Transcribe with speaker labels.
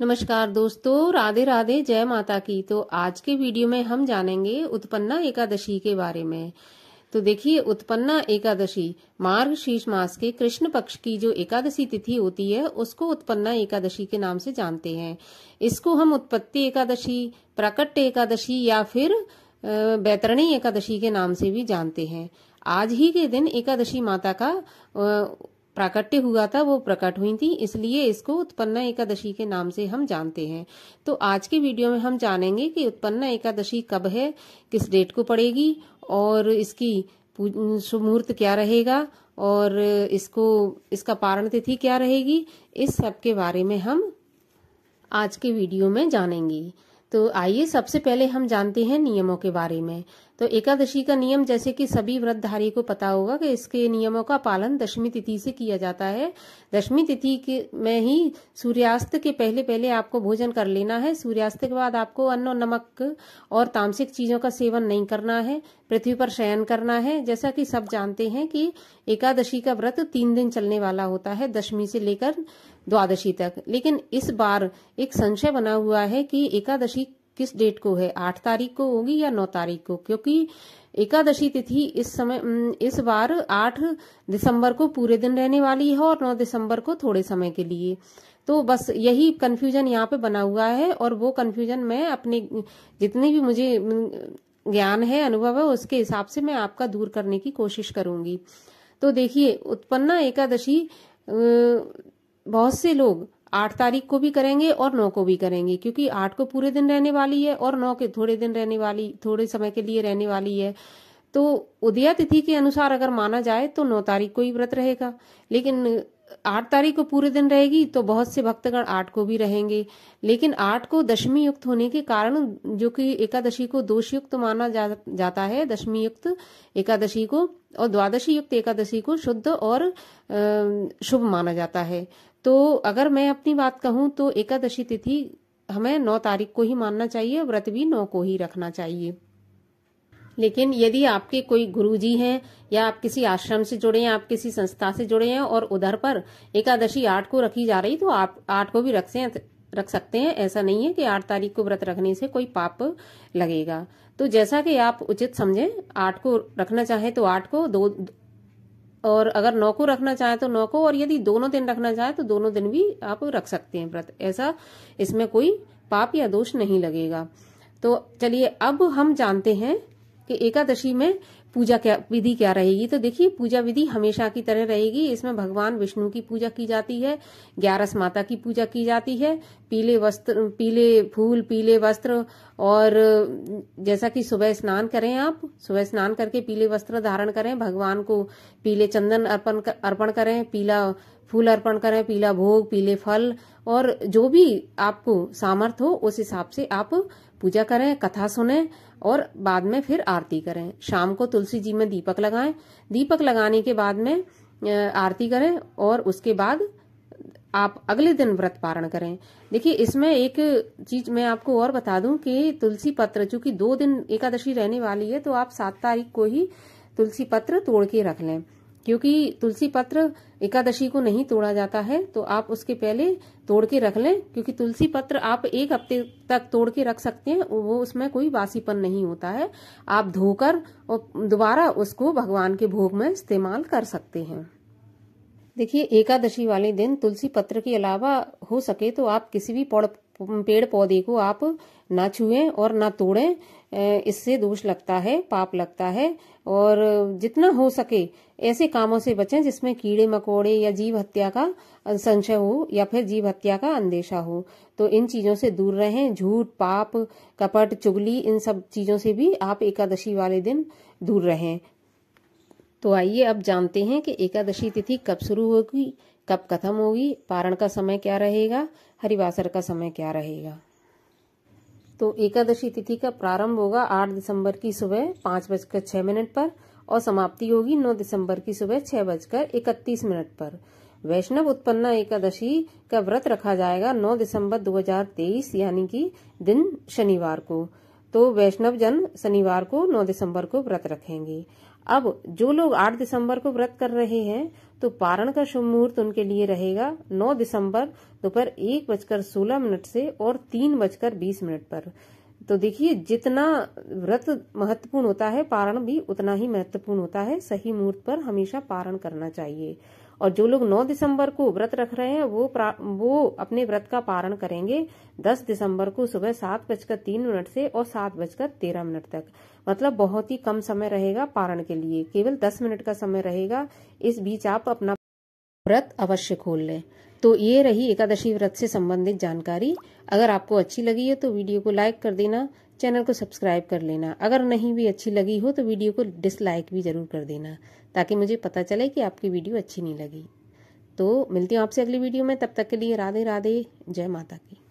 Speaker 1: नमस्कार दोस्तों राधे राधे जय माता की तो आज के वीडियो में हम जानेंगे उत्पन्ना एकादशी के बारे में तो देखिए उत्पन्ना एकादशी मार्ग शीर्ष मास के कृष्ण पक्ष की जो एकादशी तिथि होती है उसको उत्पन्ना एकादशी के नाम से जानते हैं इसको हम उत्पत्ति एकादशी प्रकट एकादशी या फिर बैतरणी एकादशी के नाम से भी जानते हैं आज ही के दिन एकादशी माता का प्राकट्य हुआ था वो प्रकट हुई थी इसलिए इसको उत्पन्न एकादशी के नाम से हम जानते हैं तो आज के वीडियो में हम जानेंगे कि उत्पन्न एकादशी कब है किस डेट को पड़ेगी और इसकी शुभ मुहूर्त क्या रहेगा और इसको इसका पारण तिथि क्या रहेगी इस सब के बारे में हम आज के वीडियो में जानेंगे तो आइए सबसे पहले हम जानते हैं नियमों के बारे में तो एकादशी का नियम जैसे कि सभी व्रतधारी को पता होगा कि इसके नियमों का पालन दशमी तिथि से किया जाता है दशमी तिथि के में ही सूर्यास्त के पहले पहले आपको भोजन कर लेना है सूर्यास्त के बाद आपको अन्न नमक और तामसिक चीजों का सेवन नहीं करना है पृथ्वी पर शयन करना है जैसा कि सब जानते हैं कि एकादशी का व्रत तीन दिन चलने वाला होता है दशमी से लेकर द्वादशी तक लेकिन इस बार एक संशय बना हुआ है कि एकादशी किस डेट को है आठ तारीख को होगी या नौ तारीख को क्योंकि एकादशी तिथि इस समय इस बार आठ दिसंबर को पूरे दिन रहने वाली है और नौ दिसंबर को थोड़े समय के लिए तो बस यही कन्फ्यूजन यहाँ पे बना हुआ है और वो कन्फ्यूजन मैं अपने जितने भी मुझे ज्ञान है अनुभव है उसके हिसाब से मैं आपका दूर करने की कोशिश करूंगी तो देखिए उत्पन्ना एकादशी बहुत से लोग आठ तारीख को भी करेंगे और नौ को भी करेंगे क्योंकि आठ को पूरे दिन रहने वाली है और नौ के थोड़े दिन रहने वाली थोड़े समय के लिए रहने वाली है तो उदया तिथि के अनुसार अगर माना जाए तो नौ तारीख को ही व्रत रहेगा लेकिन आठ तारीख को पूरे दिन रहेगी तो बहुत से भक्तगण आठ को भी रहेंगे लेकिन आठ को दशमी युक्त होने के कारण जो कि एकादशी को दोष युक्त माना जा, जाता है दशमी युक्त एकादशी को और द्वादशी युक्त एकादशी को शुद्ध और शुभ माना जाता है तो अगर मैं अपनी बात कहूँ तो एकादशी तिथि हमें नौ तारीख को ही मानना चाहिए व्रत भी नौ को ही रखना चाहिए लेकिन यदि आपके कोई गुरुजी हैं या आप किसी आश्रम से जुड़े हैं आप किसी संस्था से जुड़े हैं और उधर पर एकादशी आठ को रखी जा रही तो आप आठ को भी रख से रख सकते हैं ऐसा नहीं है कि आठ तारीख को व्रत रखने से कोई पाप लगेगा तो जैसा कि आप उचित समझें आठ को रखना चाहे तो आठ को दो और अगर नौ को रखना चाहे तो नौ को और यदि दोनों दिन रखना चाहे तो दोनों दिन भी आप रख सकते हैं व्रत ऐसा इसमें कोई पाप या दोष नहीं लगेगा तो चलिए अब हम जानते हैं कि एकादशी में पूजा क्या विधि क्या रहेगी तो देखिए पूजा विधि हमेशा की तरह रहेगी इसमें भगवान विष्णु की पूजा की जाती है ग्यारस माता की पूजा की जाती है पीले वस्त्र पीले फूल पीले वस्त्र और जैसा कि सुबह स्नान करें आप सुबह स्नान करके पीले वस्त्र धारण करें भगवान को पीले चंदन अर्पण अर्पण करें पीला फूल अर्पण करें पीला भोग पीले फल और जो भी आपको सामर्थ हो उस हिसाब से आप पूजा करें कथा सुने और बाद में फिर आरती करें शाम को तुलसी जी में दीपक लगाएं दीपक लगाने के बाद में आरती करें और उसके बाद आप अगले दिन व्रत पारण करें देखिए इसमें एक चीज मैं आपको और बता दूं कि तुलसी पत्र चूंकि दो दिन एकादशी रहने वाली है तो आप सात तारीख को ही तुलसी पत्र तोड़ के रख लें क्योंकि तुलसी पत्र एकादशी को नहीं तोड़ा जाता है तो आप उसके पहले तोड़ के रख लें क्योंकि तुलसी पत्र आप एक हफ्ते तक तोड़ के रख सकते हैं वो उसमें कोई बासीपन नहीं होता है आप धोकर और दोबारा उसको भगवान के भोग में इस्तेमाल कर सकते हैं देखिए एकादशी वाले दिन तुलसी पत्र के अलावा हो सके तो आप किसी भी पेड़ पौधे को आप ना छुएं और ना तोड़ें इससे दोष लगता है पाप लगता है और जितना हो सके ऐसे कामों से बचें जिसमें कीड़े मकोड़े या जीव हत्या का संशय हो या फिर जीव हत्या का अंदेशा हो तो इन चीज़ों से दूर रहें झूठ पाप कपट चुगली इन सब चीज़ों से भी आप एकादशी वाले दिन दूर रहें तो आइए अब जानते हैं कि एकादशी तिथि कब शुरू होगी कब खत्म होगी पारण का समय क्या रहेगा हरिवासर का समय क्या रहेगा तो एकादशी तिथि का प्रारंभ होगा आठ दिसंबर की सुबह पांच बजकर छह मिनट पर और समाप्ति होगी नौ दिसंबर की सुबह छह बजकर इकतीस मिनट पर वैष्णव उत्पन्ना एकादशी का व्रत रखा जाएगा 9 दिसंबर 2023 यानी कि दिन शनिवार को तो वैष्णव जन शनिवार को 9 दिसंबर को व्रत रखेंगे अब जो लोग 8 दिसंबर को व्रत कर रहे हैं तो पारण का शुभ मुहूर्त उनके लिए रहेगा 9 दिसंबर दोपहर एक बजकर सोलह मिनट से और तीन बजकर बीस मिनट पर तो देखिए जितना व्रत महत्वपूर्ण होता है पारण भी उतना ही महत्वपूर्ण होता है सही मुहूर्त पर हमेशा पारण करना चाहिए और जो लोग 9 दिसंबर को व्रत रख रहे हैं वो वो अपने व्रत का पारण करेंगे 10 दिसंबर को सुबह सात बजकर तीन मिनट से और सात बजकर तेरह मिनट तक मतलब बहुत ही कम समय रहेगा पारण के लिए केवल 10 मिनट का समय रहेगा इस बीच आप अपना व्रत अवश्य खोल लें तो ये रही एकादशी व्रत से संबंधित जानकारी अगर आपको अच्छी लगी है तो वीडियो को लाइक कर देना चैनल को सब्सक्राइब कर लेना अगर नहीं भी अच्छी लगी हो तो वीडियो को डिसलाइक भी ज़रूर कर देना ताकि मुझे पता चले कि आपकी वीडियो अच्छी नहीं लगी तो मिलती हूँ आपसे अगली वीडियो में तब तक के लिए राधे राधे जय माता की